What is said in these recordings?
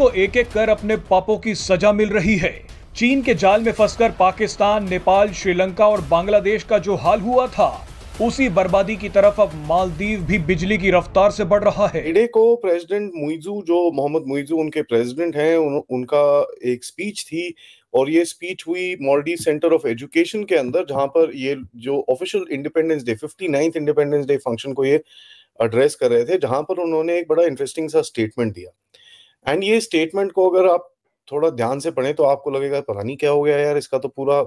को एक एक कर अपने पापों की सजा मिल रही है चीन के जाल में फंसकर पाकिस्तान नेपाल श्रीलंका और बांग्लादेश का जो हाल हुआ था उसी बर्बादी की तरफ अब मालदीव भी बिजली की रफ्तार से बढ़ रहा है इडे को प्रेसिडेंट मुइजू जो मोहम्मद मुइजू उनके प्रेसिडेंट हैं उन, उनका एक स्पीच थी और ये स्पीच हुई मॉलडी सेंटर ऑफ एजुकेशन के अंदर जहां पर ये जो official independence day fifty ninth independence day function को ये एड्रेस कर रहे थे जहां पर उन्होंने एक बड़ा इंटरेस्टिंग सा स्टेटमेंट दिया एंड ये स्टेटमेंट को अगर आप थोड़ा ध्यान से पढ़े तो आपको लगेगा पता नहीं क्या हो गया यार इसका तो पूरा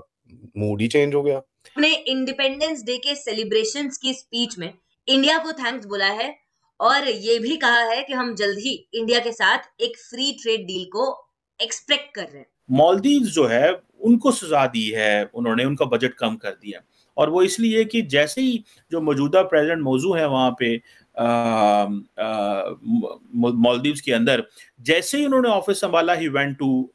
मूड ही चेंज हो गया अपने इंडिपेंडेंस डे के सेलिब्रेशन की स्पीच में इंडिया को थैंक्स बोला है और ये भी कहा है कि हम जल्द ही इंडिया के साथ एक फ्री ट्रेड डील को एक्सपेक्ट कर रहे हैं मॉलदीव जो है उनको सजा दी है उन्होंने उनका बजट कम कर दिया और वो इसलिए कि जैसे ही जो मौजूदा प्रेजेंट मौजू है वहाँ पे मालदीव के अंदर जैसे ही उन्होंने ऑफिस संभाला ही वेंट टू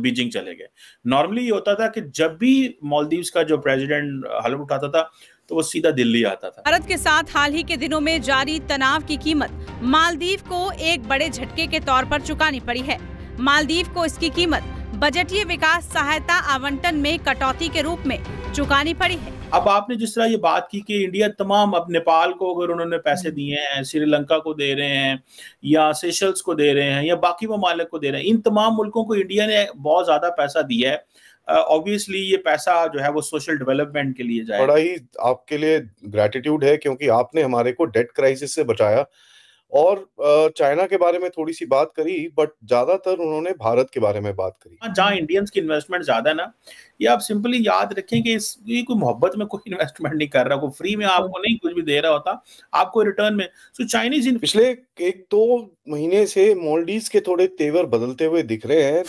बीजिंग चले गए नॉर्मली ये होता था कि जब भी मालदीव का जो प्रेसिडेंट हलफ उठाता था तो वो सीधा दिल्ली आता था भारत के साथ हाल ही के दिनों में जारी तनाव की कीमत मालदीव को एक बड़े झटके के तौर पर चुकानी पड़ी है मालदीव को इसकी कीमत बजटीय विकास सहायता आवंटन में कटौती के रूप में चुकानी पड़ी है अब आपने जिस तरह ये बात की कि इंडिया तमाम अब नेपाल को अगर उन्होंने पैसे हम्म। दिए हैं श्रीलंका को दे रहे हैं या सेशल्स को दे रहे हैं या बाकी ममालक को दे रहे हैं इन तमाम मुल्कों को इंडिया ने बहुत ज्यादा पैसा दिया है ऑब्वियसली uh, ये पैसा जो है वो सोशल डेवलपमेंट के लिए जाए बड़ा ही आपके लिए ग्रेटिट्यूड है क्योंकि आपने हमारे को डेट क्राइसिस से बचाया और चाइना के बारे में थोड़ी सी बात करी बट ज्यादातर उन्होंने भारत के बारे में बात करी हाँ, जहाँ इंडियंस की इन्वेस्टमेंट ज्यादा है ना ये आप सिंपली याद रखें कि इस ये कोई मोहब्बत में कोई इन्वेस्टमेंट नहीं कर रहा कोई फ्री में आपको नहीं कुछ भी दे रहा होता आपको रिटर्न में सो चाइनीज पिछले एक दो तो महीने से मोल्डीज के थोड़े तेवर बदलते हुए दिख रहे हैं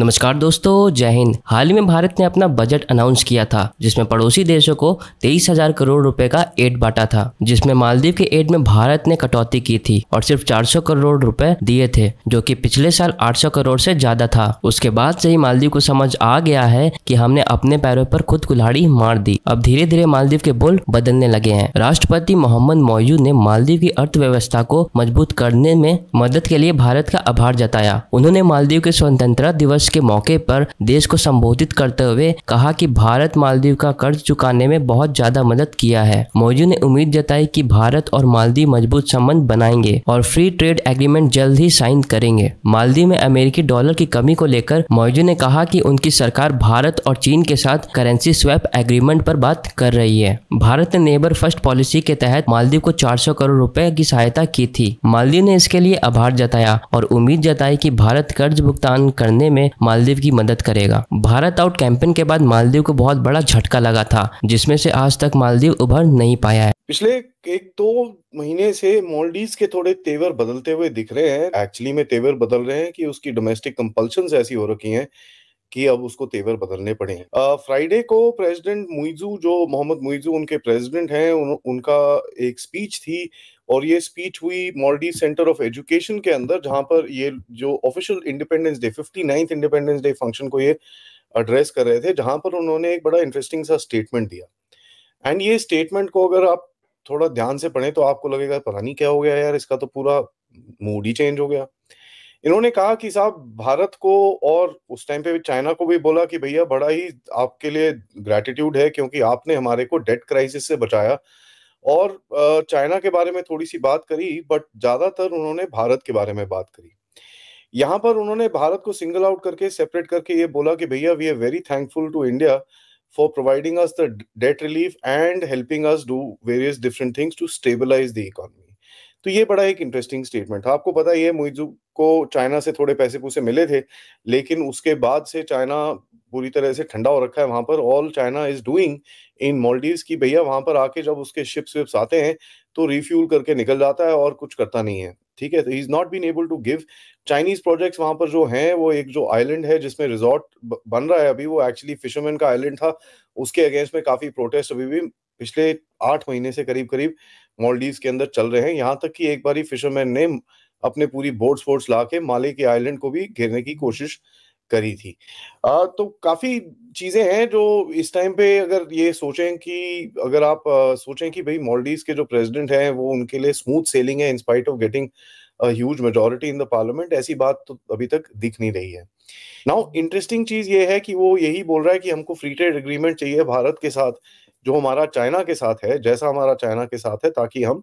नमस्कार दोस्तों जय हिंद हाल ही में भारत ने अपना बजट अनाउंस किया था जिसमें पड़ोसी देशों को तेईस हजार करोड़ रुपए का एड बांटा था जिसमें मालदीव के एड में भारत ने कटौती की थी और सिर्फ 400 करोड़ रुपए दिए थे जो कि पिछले साल 800 करोड़ से ज्यादा था उसके बाद से ही मालदीव को समझ आ गया है कि हमने अपने पैरों पर खुद कुल्हाड़ी मार दी अब धीरे धीरे मालदीव के बोल बदलने लगे हैं राष्ट्रपति मोहम्मद मोयू ने मालदीव की अर्थव्यवस्था को मजबूत करने में मदद के लिए भारत का आभार जताया उन्होंने मालदीव के स्वतंत्रता दिवस के मौके पर देश को संबोधित करते हुए कहा कि भारत मालदीव का कर्ज चुकाने में बहुत ज्यादा मदद किया है मोदी ने उम्मीद जताई कि भारत और मालदीव मजबूत संबंध बनाएंगे और फ्री ट्रेड एग्रीमेंट जल्द ही साइन करेंगे मालदीव में अमेरिकी डॉलर की कमी को लेकर मोदी ने कहा कि उनकी सरकार भारत और चीन के साथ करेंसी स्वैप एग्रीमेंट पर बात कर रही है भारत ने नेबर फर्स्ट पॉलिसी के तहत मालदीव को 400 करोड़ रुपए की सहायता की थी मालदीव ने इसके लिए आभार जताया और उम्मीद जताई कि भारत कर्ज भुगतान करने में में मालदीव की मदद करेगा भारत आउट कैंपेन के बाद मालदीव को बहुत बड़ा झटका लगा था जिसमें से आज तक मालदीव उभर नहीं पाया है पिछले एक दो तो महीने से मॉलडीज के थोड़े तेवर बदलते हुए दिख रहे हैं एक्चुअली में तेवर बदल रहे हैं कि उसकी डोमेस्टिक कंपल्शन ऐसी हो रखी हैं कि अब उसको तेवर बदलने पड़े हैं फ्राइडे को प्रेसिडेंट मुइजू जो मोहम्मद मुइजू उनके प्रेसिडेंट हैं उन, उनका एक स्पीच थी और ये स्पीच हुई मॉर्डी सेंटर ऑफ एजुकेशन के अंदर जहां पर ये जो official independence day fifty ninth independence day function को ये एड्रेस कर रहे थे जहां पर उन्होंने एक बड़ा इंटरेस्टिंग सा स्टेटमेंट दिया एंड ये स्टेटमेंट को अगर आप थोड़ा ध्यान से पढ़ें तो आपको लगेगा पता नहीं क्या हो गया यार इसका तो पूरा मूड ही चेंज हो गया इन्होंने कहा कि साहब भारत को और उस टाइम पे भी चाइना को भी बोला कि भैया बड़ा ही आपके लिए ग्रेटिट्यूड है क्योंकि आपने हमारे को डेट क्राइसिस से बचाया और चाइना के बारे में थोड़ी सी बात करी बट ज्यादातर उन्होंने भारत के बारे में बात करी यहाँ पर उन्होंने भारत को सिंगल आउट करके सेपरेट करके ये बोला कि भैया we are very thankful to India for providing us the debt relief and helping us do various different things to stabilize the economy तो ये बड़ा एक इंटरेस्टिंग स्टेटमेंट था आपको पता ही है मुइजू को चाइना से थोड़े पैसे पूसे मिले थे लेकिन उसके बाद से चाइना पूरी तरह से ठंडा हो रखा है वहां पर all China is doing in Maldives की भैया वहां पर आके जब उसके शिप्स विप्स आते हैं तो रिफ्यूल करके निकल जाता है और कुछ करता नहीं है ठीक है तो is not been able to give Chinese projects वहां पर जो हैं वो एक जो आइलैंड है जिसमें रिजॉर्ट बन रहा है अभी वो एक्चुअली फिशरमैन का आइलैंड था उसके अगेंस्ट में काफी प्रोटेस्ट अभी भी पिछले आठ महीने से करीब करीब मॉलडीव के अंदर चल रहे हैं यहाँ तक कि एक बार ही फिशरमैन ने अपने पूरी बोट्स वोट्स ला के माले के आइलैंड को भी घेरने की कोशिश करी थी आ, तो काफी चीजें हैं जो इस टाइम पे अगर ये सोचें कि अगर आप आ, सोचें कि भाई मॉलडीव के जो प्रेसिडेंट हैं वो उनके लिए स्मूथ सेलिंग है in spite of getting huge majority in the parliament ऐसी बात तो अभी तक दिख नहीं रही है नाउ इंटरेस्टिंग चीज ये है कि वो यही बोल रहा है कि हमको फ्री ट्रेड एग्रीमेंट चाहिए भारत के साथ जो हमारा चाइना के साथ है जैसा हमारा चाइना के साथ है ताकि हम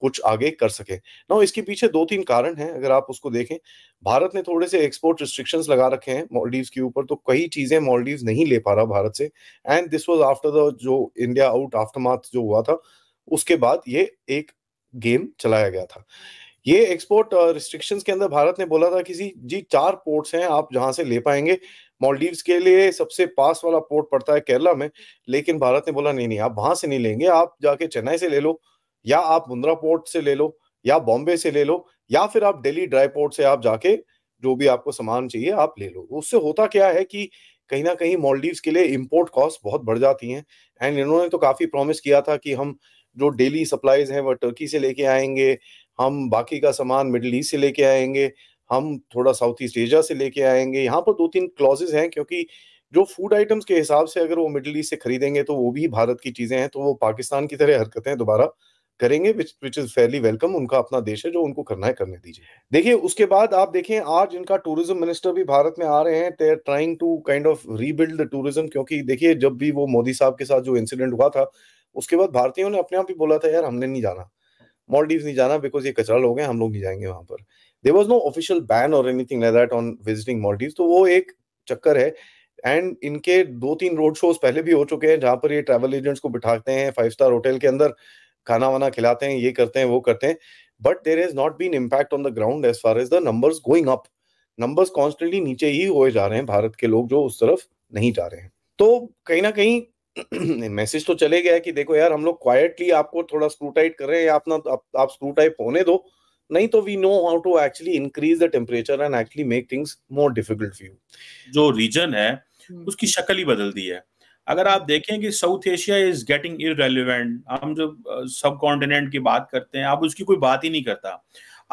कुछ आगे कर सके ना इसके पीछे दो तीन कारण हैं अगर आप उसको देखें भारत ने थोड़े से एक्सपोर्ट रिस्ट्रिक्शंस लगा रखे हैं मॉलडीव के ऊपर तो कई चीजें मॉलडीव नहीं ले पा रहा भारत से and this was after the जो इंडिया आउट मार्थ जो हुआ था उसके बाद ये एक गेम चलाया गया था ये एक्सपोर्ट रिस्ट्रिक्शंस के अंदर भारत ने बोला था किसी जी चार पोर्ट्स हैं आप जहां से ले पाएंगे मॉलडीव्स के लिए सबसे पास वाला पोर्ट पड़ता है केरला में लेकिन भारत ने बोला नहीं नहीं आप वहां से नहीं लेंगे आप जाके चेन्नई से ले लो या आप मुंद्रा पोर्ट से ले लो या बॉम्बे से ले लो या फिर आप दिल्ली ड्राई पोर्ट से आप जाके जो भी आपको सामान चाहिए आप ले लो उससे होता क्या है कि कहीं ना कहीं मॉलडीव के लिए इम्पोर्ट कॉस्ट बहुत बढ़ जाती है एंड इन्होंने तो काफ़ी प्रॉमिस किया था कि हम जो डेली सप्लाईज हैं वह टर्की से लेके आएंगे हम बाकी का सामान मिडल ईस्ट से लेके आएंगे हम थोड़ा साउथ ईस्ट एशिया से लेके आएंगे यहाँ पर दो तीन क्लॉजेज हैं क्योंकि जो फूड आइटम्स के हिसाब से अगर वो मिडल ईस्ट से खरीदेंगे तो वो भी भारत की चीज़ें हैं तो वो पाकिस्तान की तरह हरकतें दोबारा करेंगे which which is fairly welcome उनका अपना देश है जो उनको करना है करने दीजिए देखिए उसके बाद आप देखें आज इनका टूरिज्म मिनिस्टर भी भारत में आ रहे हैं they are trying to kind of rebuild the tourism क्योंकि देखिए जब भी वो मोदी साहब के साथ जो इंसिडेंट हुआ था उसके बाद भारतीयों ने अपने आप ही बोला था यार हमने नहीं जाना मॉलडीव नहीं जाना बिकॉज ये कचरा लोग हैं हम लोग नहीं जाएंगे वहां पर there was no official ban और anything like that on visiting Maldives तो वो एक चक्कर है एंड इनके दो तीन रोड शोज पहले भी हो चुके हैं जहां पर ये ट्रैवल एजेंट्स को बिठाते हैं फाइव स्टार होटल के अंदर खाना-वाना खिलाते हैं, ये करते हैं, वो करते हैं, but there is not been impact on the ground as far as the numbers going up. Numbers constantly नीचे ही होए जा रहे हैं भारत के लोग जो उस तरफ नहीं जा रहे हैं। तो कहीं ना कहीं मैसेज तो चले गया कि देखो यार हम लोग क्वाइटली आपको थोड़ा स्क्रूटाइट कर रहे हैं, आप ना आप आप होने दो, नहीं तो we know how to actually increase the temperature and actually make things more difficult for you. जो रीजन है, हम्म। उसकी शक्ल ही बदल दी है। अगर आप देखें कि South Asia is getting irrelevant हम जो सब कॉन्टिनेंट की बात करते हैं आप उसकी कोई बात ही नहीं करता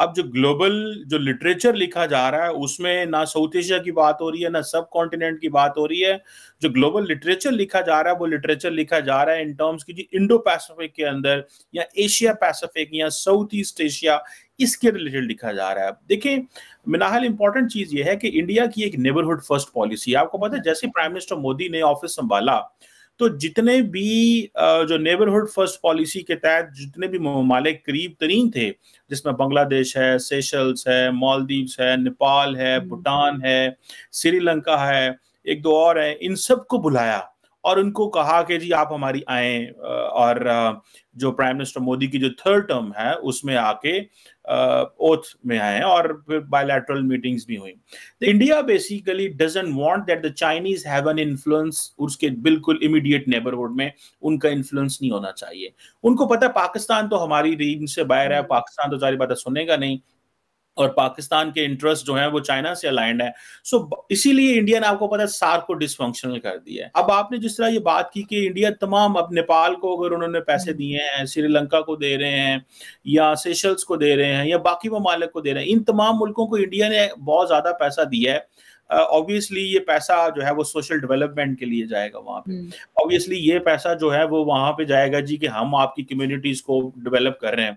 अब जो ग्लोबल जो लिटरेचर लिखा जा रहा है उसमें ना साउथ एशिया की बात हो रही है ना सब कॉन्टिनेंट की बात हो रही है जो ग्लोबल लिटरेचर लिखा जा रहा है वो लिटरेचर लिखा जा रहा है इन टर्म्स की जी इंडो पैसिफिक के अंदर या एशिया पैसिफिक या साउथ ईस्ट एशिया इसके रिलेटेड लिखा जा रहा है देखिए मिनाहल इंपॉर्टेंट चीज ये है कि इंडिया की एक नेबरहुड फर्स्ट पॉलिसी आपको पता है जैसे प्राइम मिनिस्टर मोदी ने ऑफिस संभाला तो जितने भी जो नेबरहुड फर्स्ट पॉलिसी के तहत जितने भी ममालिक करीब तरीन थे जिसमें बांग्लादेश है सेशल्स है मालदीव्स है नेपाल है भूटान हम्म। है श्रीलंका है एक दो और है इन सबको बुलाया और उनको कहा कि जी आप हमारी आए और जो प्राइम मिनिस्टर मोदी की जो थर्ड टर्म है उसमें आके ओथ में आए और फिर बायोलैटरल मीटिंग्स भी हुई the India basically doesn't want that the Chinese have an influence उसके बिल्कुल इमीडिएट नेबरहुड में उनका इन्फ्लुएंस नहीं होना चाहिए उनको पता पाकिस्तान तो हमारी रीजन से बाहर है हम्म। पाकिस्तान तो सारी बातें सुनेगा नहीं और पाकिस्तान के इंटरेस्ट जो है वो चाइना से अलाइंड है सो so, इसीलिए इंडिया ने आपको पता है सार्क को डिसफंक्शनल कर दिया है अब आपने जिस तरह ये बात की कि इंडिया तमाम अब नेपाल को अगर उन्होंने पैसे हम्म। दिए हैं श्रीलंका को दे रहे हैं या सेशल्स को दे रहे हैं या बाकी ममालिक को दे रहे हैं इन तमाम मुल्कों को इंडिया ने बहुत ज्यादा पैसा दिया है ऑब्वियसली uh, ये पैसा जो है वो सोशल डेवलपमेंट के लिए जाएगा वहाँ पे ऑब्वियसली हम्म। ये पैसा जो है वो वहां पे जाएगा जी कि हम आपकी कम्युनिटीज को डेवलप कर रहे हैं